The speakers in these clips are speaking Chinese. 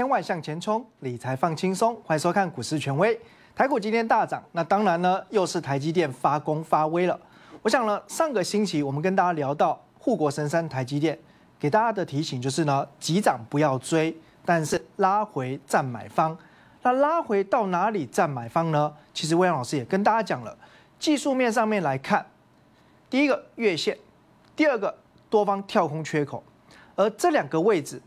千万向前冲，理财放轻松，快收看股市权威。台股今天大涨，那当然呢，又是台积电发功发威了。我想呢，上个星期我们跟大家聊到护国神山台积电，给大家的提醒就是呢，急涨不要追，但是拉回占买方。那拉回到哪里占买方呢？其实魏阳老师也跟大家讲了，技术面上面来看，第一个月线，第二个多方跳空缺口，而这两个位置。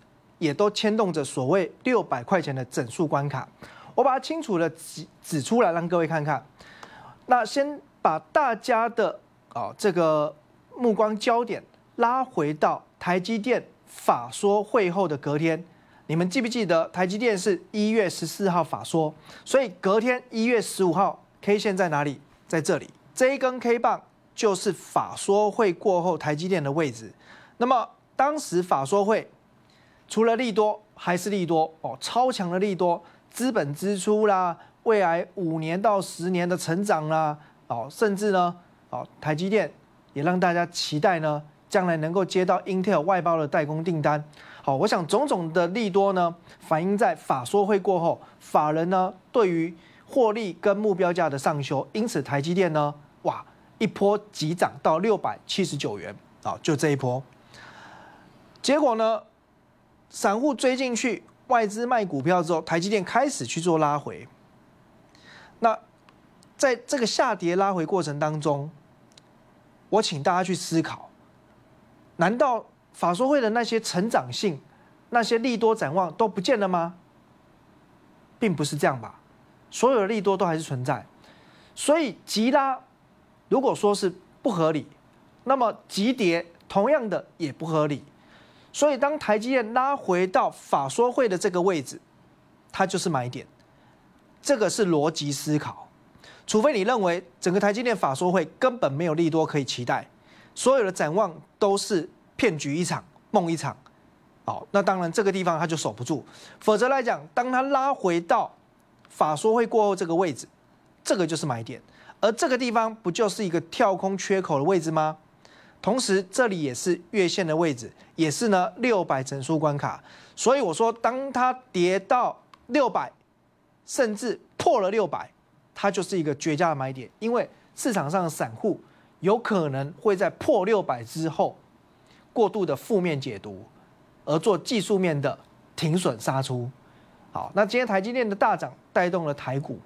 也都牵动着所谓六百块钱的整数关卡，我把它清楚的指指出来，让各位看看。那先把大家的啊这个目光焦点拉回到台积电法说会后的隔天，你们记不记得台积电是一月十四号法说，所以隔天一月十五号 K 线在哪里？在这里，这一根 K 棒就是法说会过后台积电的位置。那么当时法说会。除了利多还是利多哦，超强的利多，资本支出啦，未来五年到十年的成长啦，哦，甚至呢，哦，台积电也让大家期待呢，将来能够接到英特尔外包的代工订单。好，我想种种的利多呢，反映在法说会过后，法人呢对于获利跟目标价的上修，因此台积电呢，哇，一波急涨到六百七十九元，啊，就这一波，结果呢？散户追进去，外资卖股票之后，台积电开始去做拉回。那在这个下跌拉回过程当中，我请大家去思考：难道法说会的那些成长性、那些利多展望都不见了吗？并不是这样吧，所有的利多都还是存在。所以急拉如果说是不合理，那么急跌同样的也不合理。所以，当台积电拉回到法说会的这个位置，它就是买点。这个是逻辑思考。除非你认为整个台积电法说会根本没有利多可以期待，所有的展望都是骗局一场梦一场。哦，那当然这个地方它就守不住。否则来讲，当它拉回到法说会过后这个位置，这个就是买点。而这个地方不就是一个跳空缺口的位置吗？同时，这里也是月线的位置，也是呢六百整数关卡。所以我说，当它跌到六百，甚至破了六百，它就是一个绝佳的买点。因为市场上散户有可能会在破六百之后，过度的负面解读，而做技术面的停损杀出。好，那今天台积电的大涨带动了台股。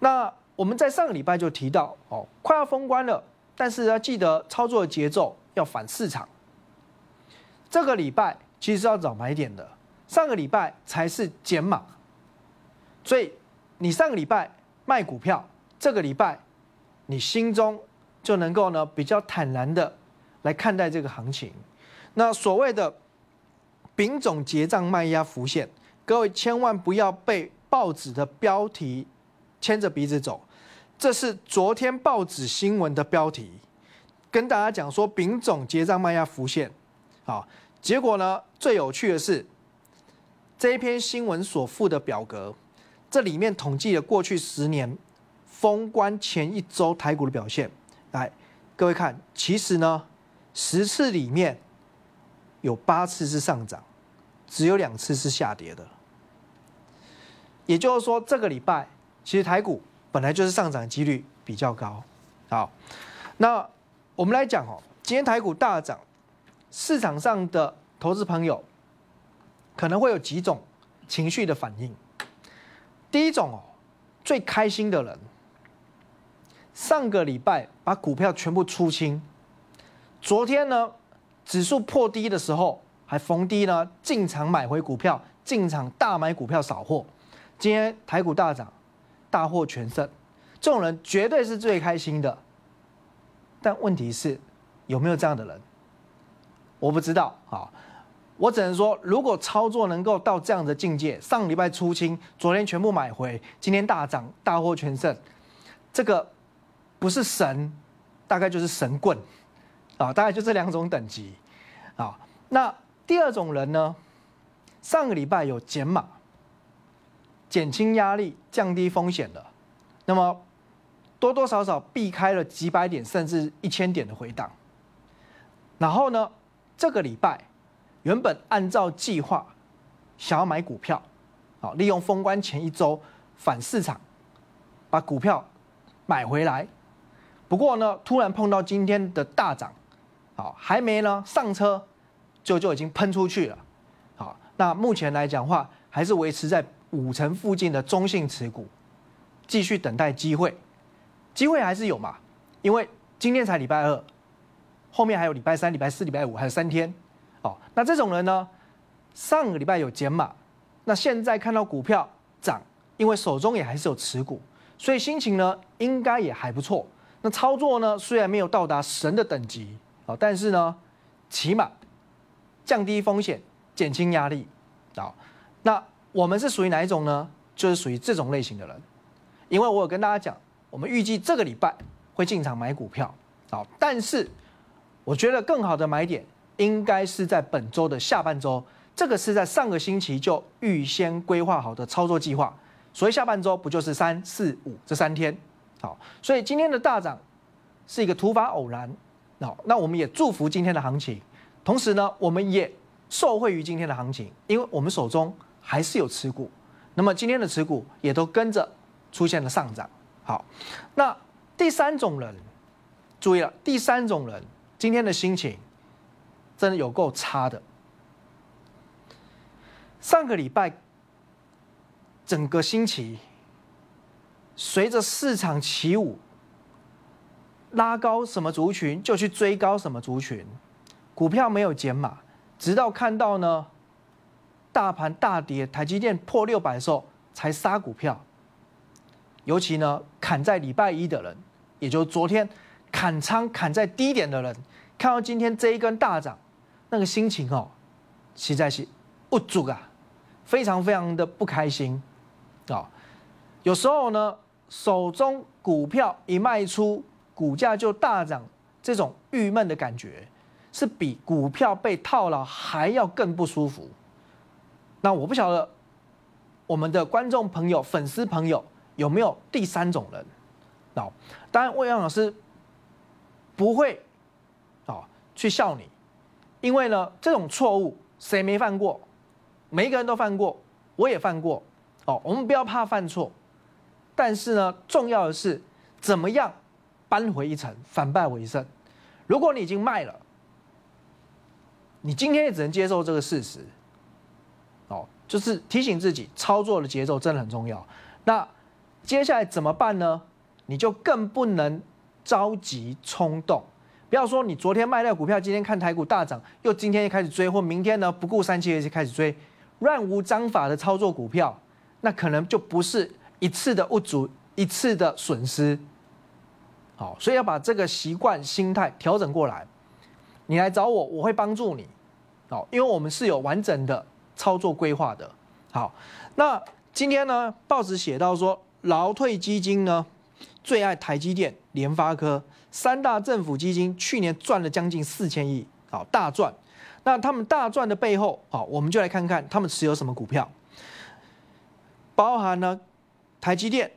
那我们在上个礼拜就提到，哦，快要封关了。但是要记得操作节奏要反市场，这个礼拜其实是要找买点的，上个礼拜才是减码，所以你上个礼拜卖股票，这个礼拜你心中就能够呢比较坦然的来看待这个行情。那所谓的丙种结账卖压浮现，各位千万不要被报纸的标题牵着鼻子走。这是昨天报纸新闻的标题，跟大家讲说丙种结账慢压浮现，好，结果呢最有趣的是这一篇新闻所附的表格，这里面统计了过去十年封关前一周台股的表现，来各位看，其实呢十次里面有八次是上涨，只有两次是下跌的，也就是说这个礼拜其实台股。本来就是上涨几率比较高，好，那我们来讲哦，今天台股大涨，市场上的投资朋友可能会有几种情绪的反应。第一种哦，最开心的人，上个礼拜把股票全部出清，昨天呢指数破低的时候还逢低呢进场买回股票，进场大买股票扫货，今天台股大涨。大获全胜，这种人绝对是最开心的。但问题是，有没有这样的人？我不知道啊。我只能说，如果操作能够到这样的境界，上礼拜出清，昨天全部买回，今天大涨，大获全胜，这个不是神，大概就是神棍啊，大概就这两种等级啊。那第二种人呢？上个礼拜有减码。减轻压力、降低风险的，那么多多少少避开了几百点甚至一千点的回档。然后呢，这个礼拜原本按照计划想要买股票，好利用封关前一周反市场，把股票买回来。不过呢，突然碰到今天的大涨，好还没呢上车，就就已经喷出去了。好，那目前来讲话还是维持在。五成附近的中性持股，继续等待机会，机会还是有嘛？因为今天才礼拜二，后面还有礼拜三、礼拜四、礼拜五，还有三天。哦，那这种人呢，上个礼拜有减码，那现在看到股票涨，因为手中也还是有持股，所以心情呢应该也还不错。那操作呢，虽然没有到达神的等级，哦，但是呢，起码降低风险，减轻压力，好，那。我们是属于哪一种呢？就是属于这种类型的人，因为我有跟大家讲，我们预计这个礼拜会进场买股票，好，但是我觉得更好的买点应该是在本周的下半周，这个是在上个星期就预先规划好的操作计划，所以下半周不就是三四五这三天，好，所以今天的大涨是一个突发偶然，好，那我们也祝福今天的行情，同时呢，我们也受惠于今天的行情，因为我们手中。还是有持股，那么今天的持股也都跟着出现了上涨。好，那第三种人，注意了，第三种人今天的心情真的有够差的。上个礼拜，整个星期，随着市场起舞，拉高什么族群就去追高什么族群，股票没有减码，直到看到呢。大盘大跌，台积电破六百候才杀股票，尤其呢砍在礼拜一的人，也就是昨天砍仓砍在低点的人，看到今天这一根大涨，那个心情哦，实在是不足啊，非常非常的不开心啊！有时候呢，手中股票一卖出，股价就大涨，这种郁闷的感觉，是比股票被套牢还要更不舒服。那我不晓得，我们的观众朋友、粉丝朋友有没有第三种人？哦，当然魏阳老师不会哦去笑你，因为呢这种错误谁没犯过？每一个人都犯过，我也犯过。哦，我们不要怕犯错，但是呢，重要的是怎么样扳回一城，反败为胜。如果你已经卖了，你今天也只能接受这个事实。哦，就是提醒自己操作的节奏真的很重要。那接下来怎么办呢？你就更不能着急冲动，不要说你昨天卖掉股票，今天看台股大涨，又今天又开始追，或明天呢不顾三七二十开始追，乱无章法的操作股票，那可能就不是一次的误足一次的损失。好，所以要把这个习惯心态调整过来。你来找我，我会帮助你。好，因为我们是有完整的。操作规划的好，那今天呢？报纸写到说，劳退基金呢最爱台积电、联发科三大政府基金，去年赚了将近四千亿，好大赚。那他们大赚的背后，好我们就来看看他们持有什么股票，包含呢台积电、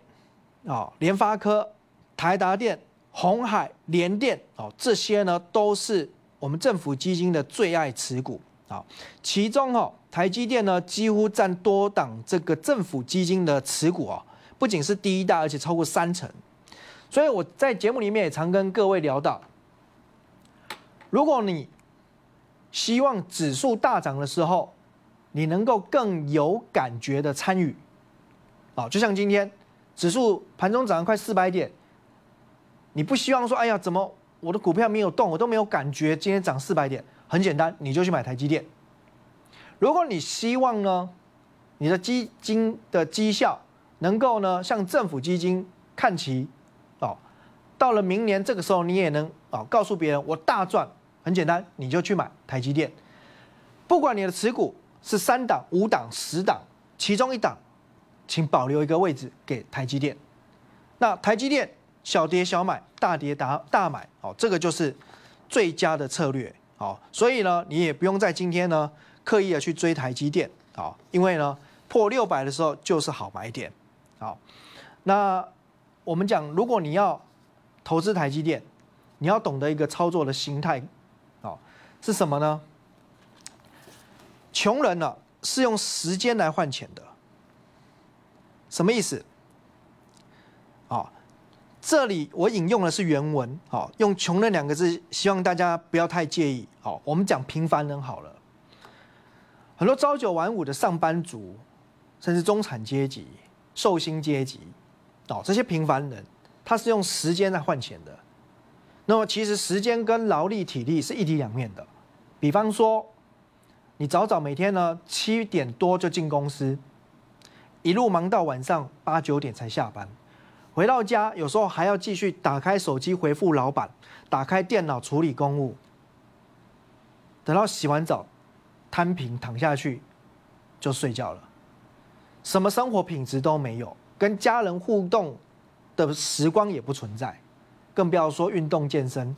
啊联发科、台达电、红海联电，哦这些呢都是我们政府基金的最爱持股。好，其中哦，台积电呢几乎占多档这个政府基金的持股啊，不仅是第一大，而且超过三成。所以我在节目里面也常跟各位聊到，如果你希望指数大涨的时候，你能够更有感觉的参与，就像今天指数盘中涨了快四百点，你不希望说，哎呀，怎么我的股票没有动，我都没有感觉今天涨四百点。很简单，你就去买台积电。如果你希望呢，你的基金的绩效能够呢向政府基金看齐，哦，到了明年这个时候，你也能哦告诉别人我大赚。很简单，你就去买台积电。不管你的持股是三档、五档、十档，其中一档，请保留一个位置给台积电。那台积电小跌小买，大跌大大买，哦，这个就是最佳的策略。好，所以呢，你也不用在今天呢刻意的去追台积电，好，因为呢破六百的时候就是好买点，好，那我们讲，如果你要投资台积电，你要懂得一个操作的心态，好，是什么呢？穷人呢是用时间来换钱的，什么意思？这里我引用的是原文，好用“穷人”两个字，希望大家不要太介意。好，我们讲平凡人好了，很多朝九晚五的上班族，甚至中产阶级、寿星阶级，哦，这些平凡人，他是用时间来换钱的。那么，其实时间跟劳力、体力是一体两面的。比方说，你早早每天呢七点多就进公司，一路忙到晚上八九点才下班。回到家，有时候还要继续打开手机回复老板，打开电脑处理公务。等到洗完澡，摊平躺下去就睡觉了，什么生活品质都没有，跟家人互动的时光也不存在，更不要说运动健身、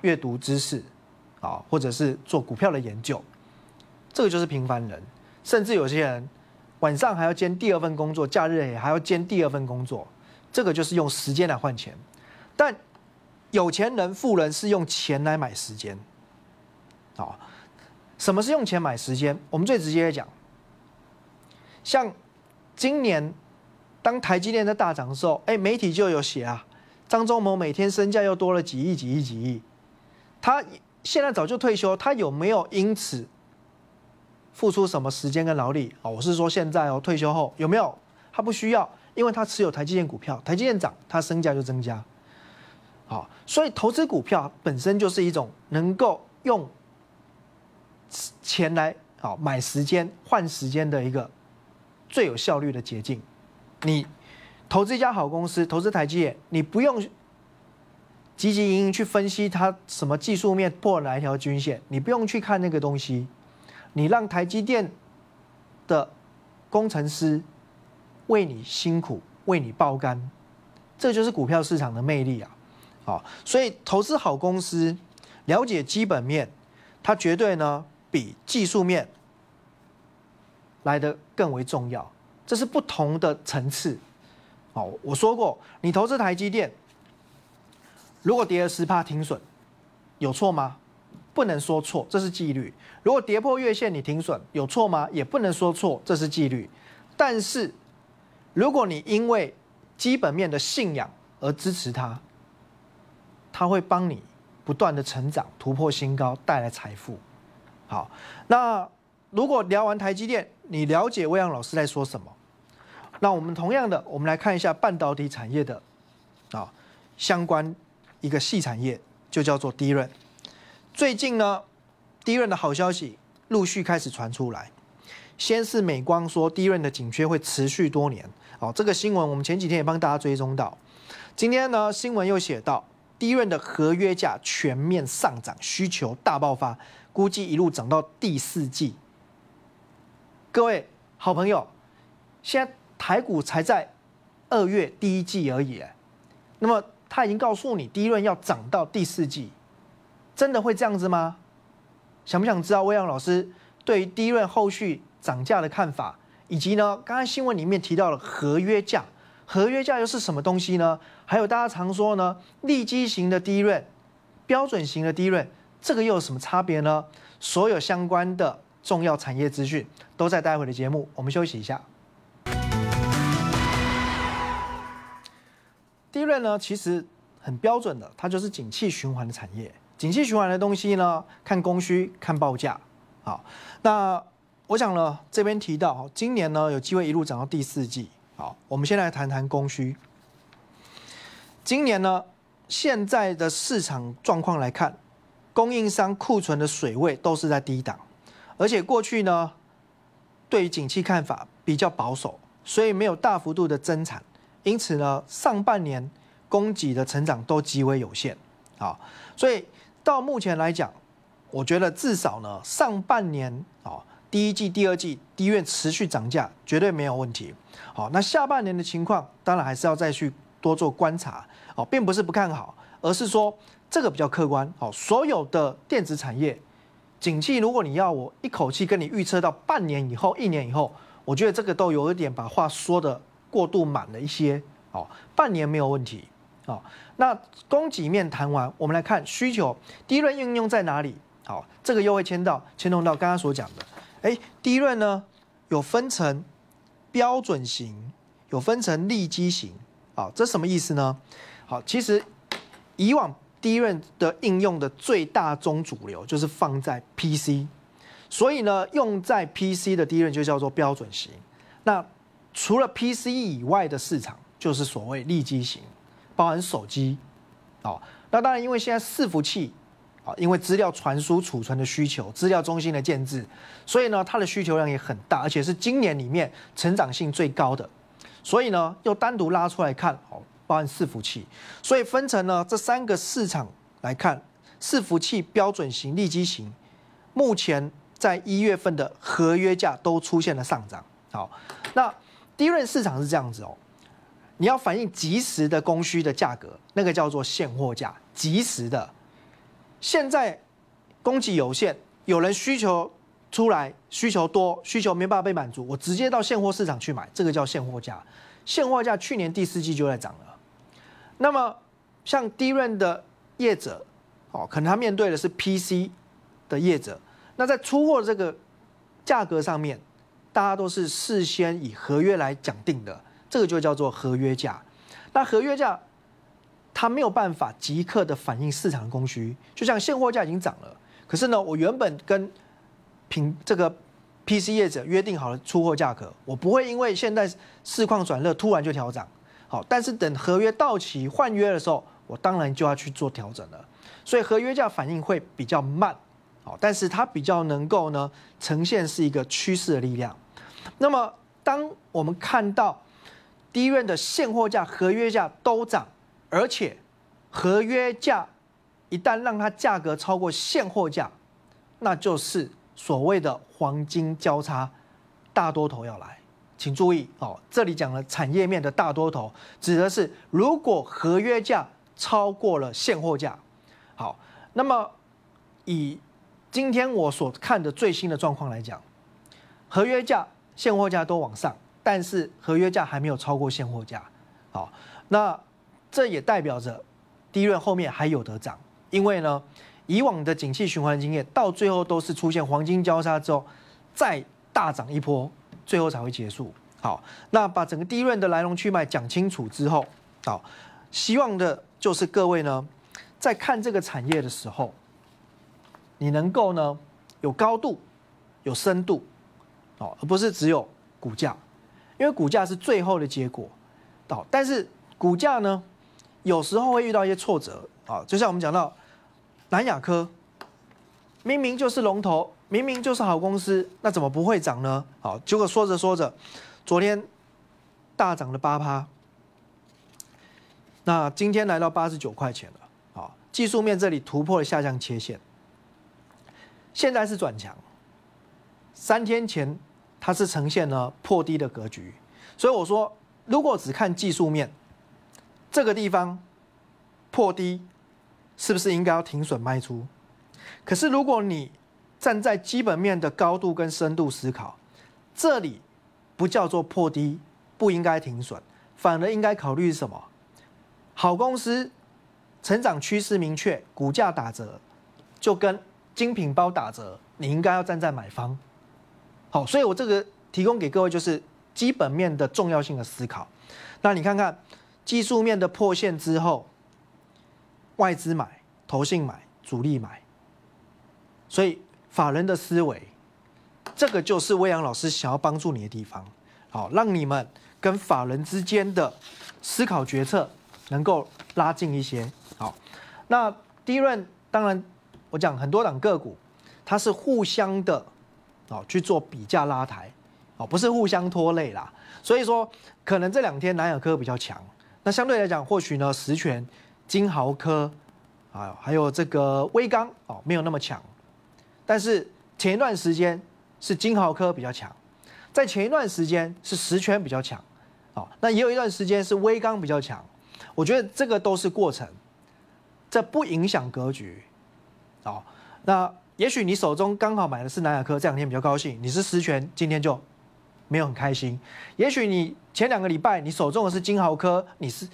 阅读知识，啊，或者是做股票的研究。这个就是平凡人。甚至有些人晚上还要兼第二份工作，假日也还要兼第二份工作。这个就是用时间来换钱，但有钱人、富人是用钱来买时间，啊，什么是用钱买时间？我们最直接的讲，像今年当台积电在大涨的时候，哎，媒体就有写啊，张忠谋每天身价又多了几亿、几亿、几亿，他现在早就退休，他有没有因此付出什么时间跟劳力？哦，我是说现在哦，退休后有没有？他不需要。因为他持有台积电股票，台积电涨，他身价就增加。好，所以投资股票本身就是一种能够用钱来好买时间换时间的一个最有效率的捷径。你投资一家好公司，投资台积电，你不用积极营营去分析它什么技术面破哪一条均线，你不用去看那个东西，你让台积电的工程师。为你辛苦，为你爆肝，这就是股票市场的魅力啊！好，所以投资好公司，了解基本面，它绝对呢比技术面来的更为重要。这是不同的层次。好，我说过，你投资台积电，如果跌了十趴停损，有错吗？不能说错，这是纪律。如果跌破月线你停损，有错吗？也不能说错，这是纪律。但是。如果你因为基本面的信仰而支持他，他会帮你不断的成长、突破新高、带来财富。好，那如果聊完台积电，你了解魏阳老师在说什么？那我们同样的，我们来看一下半导体产业的啊相关一个细产业，就叫做低润。最近呢，低润的好消息陆续开始传出来。先是美光说，低润的紧缺会持续多年。哦，这个新闻我们前几天也帮大家追踪到。今天呢，新闻又写到，低润的合约价全面上涨，需求大爆发，估计一路涨到第四季。各位好朋友，现在台股才在二月第一季而已，那么他已经告诉你低润要涨到第四季，真的会这样子吗？想不想知道？威扬老师对低润后续？涨价的看法，以及呢，刚才新闻里面提到了合约价，合约价又是什么东西呢？还有大家常说呢，利基型的低润，标准型的低润，这个又有什么差别呢？所有相关的重要产业资讯都在待会的节目。我们休息一下。低润呢，其实很标准的，它就是景气循环的产业。景气循环的东西呢，看供需，看报价。好，那。我想呢，这边提到，今年呢有机会一路涨到第四季。好，我们先来谈谈供需。今年呢，现在的市场状况来看，供应商库存的水位都是在低档，而且过去呢，对于景气看法比较保守，所以没有大幅度的增产。因此呢，上半年供给的成长都极为有限。好，所以到目前来讲，我觉得至少呢，上半年啊。第一季、第二季，低院持续涨价绝对没有问题。好，那下半年的情况当然还是要再去多做观察。哦，并不是不看好，而是说这个比较客观。哦，所有的电子产业景气，如果你要我一口气跟你预测到半年以后、一年以后，我觉得这个都有一点把话说的过度满了一些。哦，半年没有问题。哦，那供给面谈完，我们来看需求，第一轮应用在哪里？好，这个又会牵到牵动到刚刚所讲的。哎一任呢有分成标准型，有分成利基型啊，这什么意思呢？好，其实以往第一任的应用的最大宗主流就是放在 PC，所以呢，用在 PC 的第一任就叫做标准型。那除了 PC 以外的市场，就是所谓利基型，包含手机哦。那当然，因为现在伺服器。啊，因为资料传输、储存的需求，资料中心的建制，所以呢，它的需求量也很大，而且是今年里面成长性最高的，所以呢，又单独拉出来看哦，包含伺服器，所以分成呢这三个市场来看，伺服器标准型、立机型，目前在一月份的合约价都出现了上涨。好，那低润市场是这样子哦，你要反映及时的供需的价格，那个叫做现货价，及时的。现在供给有限，有人需求出来，需求多，需求没办法被满足，我直接到现货市场去买，这个叫现货价。现货价去年第四季就在涨了。那么像低润的业者，哦，可能他面对的是 PC 的业者，那在出货这个价格上面，大家都是事先以合约来讲定的，这个就叫做合约价。那合约价。它没有办法即刻的反映市场的供需，就像现货价已经涨了，可是呢，我原本跟平这个 PC 业者约定好了出货价格，我不会因为现在市况转热突然就调涨。好，但是等合约到期换约的时候，我当然就要去做调整了。所以合约价反应会比较慢，好，但是它比较能够呢呈现是一个趋势的力量。那么当我们看到第一的现货价合约价都涨。而且，合约价一旦让它价格超过现货价，那就是所谓的黄金交叉，大多头要来，请注意哦。这里讲了产业面的大多头，指的是如果合约价超过了现货价。好，那么以今天我所看的最新的状况来讲，合约价、现货价都往上，但是合约价还没有超过现货价。好，那。这也代表着低润后面还有得涨，因为呢，以往的景气循环经验到最后都是出现黄金交叉之后，再大涨一波，最后才会结束。好，那把整个低润的来龙去脉讲清楚之后，好，希望的就是各位呢，在看这个产业的时候，你能够呢有高度，有深度，哦，而不是只有股价，因为股价是最后的结果，哦，但是股价呢？有时候会遇到一些挫折啊，就像我们讲到南亚科，明明就是龙头，明明就是好公司，那怎么不会涨呢？好，结果说着说着，昨天大涨了八趴，那今天来到八十九块钱了啊。技术面这里突破了下降切线，现在是转强，三天前它是呈现了破低的格局，所以我说，如果只看技术面。这个地方破低，是不是应该要停损卖出？可是如果你站在基本面的高度跟深度思考，这里不叫做破低，不应该停损，反而应该考虑什么？好公司成长趋势明确，股价打折，就跟精品包打折，你应该要站在买方。好，所以我这个提供给各位就是基本面的重要性的思考。那你看看。技术面的破线之后，外资买、投信买、主力买，所以法人的思维，这个就是威阳老师想要帮助你的地方，好，让你们跟法人之间的思考决策能够拉近一些。好，那第一轮当然我讲很多档个股，它是互相的，哦，去做比价拉抬，哦，不是互相拖累啦。所以说，可能这两天南亚科比较强。那相对来讲，或许呢，实权、金豪科啊，还有这个威刚哦，没有那么强。但是前一段时间是金豪科比较强，在前一段时间是实权比较强，哦，那也有一段时间是威刚比较强。我觉得这个都是过程，这不影响格局，哦，那也许你手中刚好买的是南亚科，这两天比较高兴，你是实权，今天就。没有很开心，也许你前两个礼拜你手中的是金豪科，你是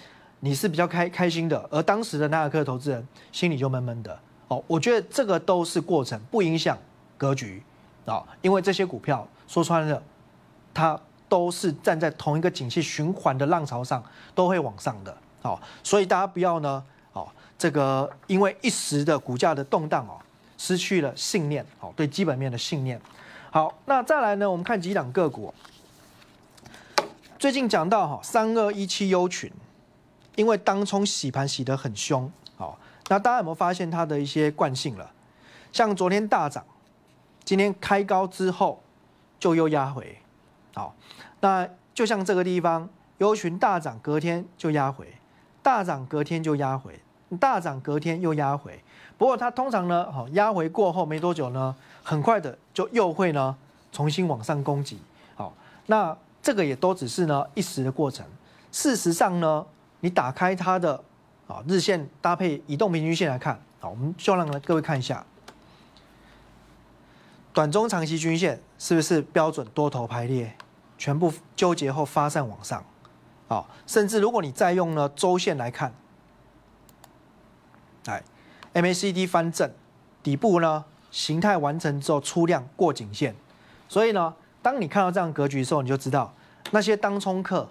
你是比较开开心的，而当时的那尔科投资人心里就闷闷的哦。我觉得这个都是过程，不影响格局啊，因为这些股票说穿了，它都是站在同一个景气循环的浪潮上，都会往上的哦。所以大家不要呢哦，这个因为一时的股价的动荡哦，失去了信念哦，对基本面的信念。好，那再来呢，我们看几档个股。最近讲到哈三二一七优群，因为当冲洗盘洗得很凶，好，那大家有没有发现它的一些惯性了？像昨天大涨，今天开高之后就又压回，好，那就像这个地方优群大涨隔天就压回，大涨隔天就压回，大涨隔天又压回。不过它通常呢，好压回过后没多久呢，很快的就又会呢重新往上攻击，好，那。这个也都只是呢一时的过程。事实上呢，你打开它的啊日线搭配移动平均线来看，好，我们就让各位看一下，短、中、长期均线是不是标准多头排列，全部纠结后发散往上，啊，甚至如果你再用呢周线来看，来 MACD 翻正，底部呢形态完成之后出量过颈线，所以呢。当你看到这样格局的时候，你就知道那些当冲客，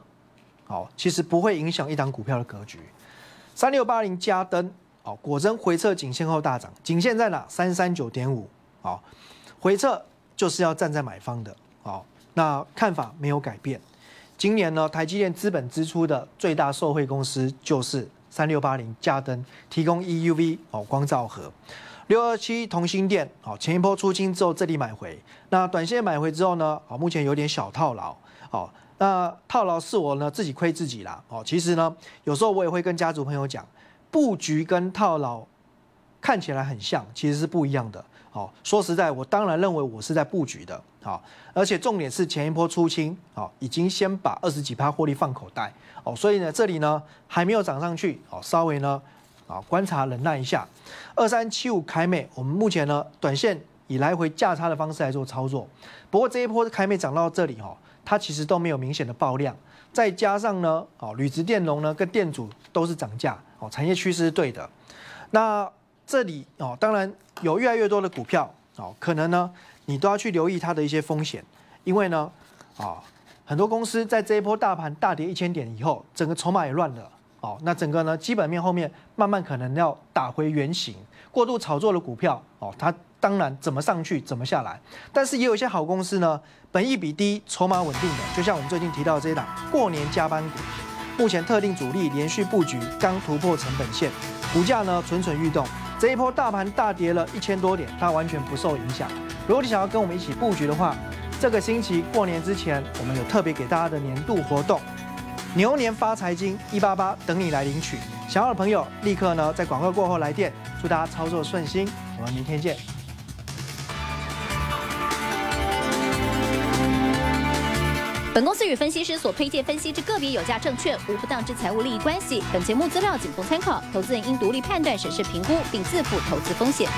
好，其实不会影响一档股票的格局。三六八零加登，好，果真回撤颈线后大涨，颈线在哪？三三九点五，好，回撤就是要站在买方的，好，那看法没有改变。今年呢，台积电资本支出的最大受惠公司就是三六八零加登，提供 EUV 哦，光照盒。六二七同心店，好，前一波出清之后，这里买回。那短线买回之后呢？好，目前有点小套牢。好，那套牢是我呢自己亏自己啦。哦，其实呢，有时候我也会跟家族朋友讲，布局跟套牢看起来很像，其实是不一样的。好，说实在，我当然认为我是在布局的。好，而且重点是前一波出清，好，已经先把二十几趴获利放口袋。哦，所以呢，这里呢还没有涨上去，哦，稍微呢。啊，观察冷淡一下，二三七五开美，我们目前呢，短线以来回价差的方式来做操作。不过这一波开美涨到这里哦，它其实都没有明显的爆量，再加上呢，哦，铝质电容呢跟电阻都是涨价，哦，产业趋势是对的。那这里哦，当然有越来越多的股票哦，可能呢，你都要去留意它的一些风险，因为呢，啊，很多公司在这一波大盘大跌一千点以后，整个筹码也乱了。哦，那整个呢基本面后面慢慢可能要打回原形，过度炒作的股票哦，它当然怎么上去怎么下来，但是也有一些好公司呢，本益比低，筹码稳定的，就像我们最近提到这一档过年加班股，目前特定主力连续布局，刚突破成本线，股价呢蠢蠢欲动，这一波大盘大跌了一千多点，它完全不受影响。如果你想要跟我们一起布局的话，这个星期过年之前，我们有特别给大家的年度活动。牛年发财金一八八等你来领取，想要的朋友立刻呢在广告过后来电。祝大家操作顺心，我们明天见。本公司与分析师所推荐分析之个别有价证券无不当之财务利益关系，本节目资料仅供参考，投资人应独立判断、审视、评估，并自负投资风险。